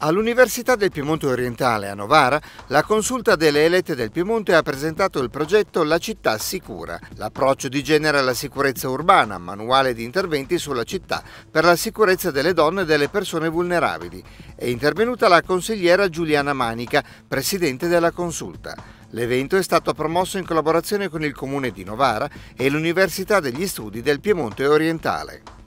All'Università del Piemonte Orientale a Novara, la consulta delle elette del Piemonte ha presentato il progetto La città sicura, l'approccio di genere alla sicurezza urbana, manuale di interventi sulla città per la sicurezza delle donne e delle persone vulnerabili. È intervenuta la consigliera Giuliana Manica, presidente della consulta. L'evento è stato promosso in collaborazione con il Comune di Novara e l'Università degli Studi del Piemonte Orientale.